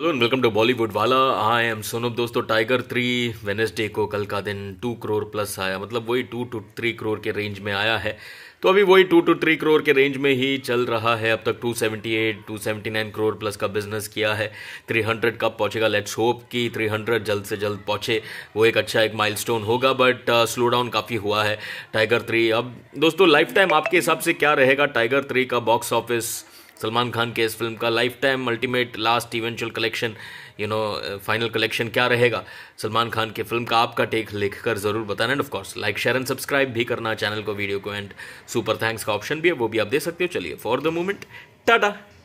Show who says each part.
Speaker 1: hello and welcome to Bollywood वाला I M Sonam दोस्तों tiger three Wednesday को कल का दिन टू करोर प्लस आया मतलब वही टू टू थ्री करोर के रेंज में आया है तो अभी वही टू टू थ्री करोर के रेंज में ही चल रहा है अब तक two two seventy eight seventy nine crore plus का बिजनेस किया है थ्री हंड्रेड कब पहुंचेगा लेट्स होप कि हंड्रेड जल्द से जल्द पहुंचे वो एक अच्छा एक स्टोन होगा बट स्लो डाउन काफ़ी हुआ है टाइगर थ्री अब दोस्तों लाइफ टाइम आपके हिसाब से क्या रहेगा टाइगर थ्री का बॉक्स ऑफिस सलमान खान के इस फिल्म का lifetime ultimate last eventual collection you know final collection क्या रहेगा सलमान खान की फिल्म का आपका टेक लिख कर ज़रूर बताना and of course like share and subscribe भी करना चैनल को वीडियो को एंड सुपर थैंक्स का ऑप्शन भी है वो भी आप दे सकते हो चलिए फॉर द मोमेंट टाटा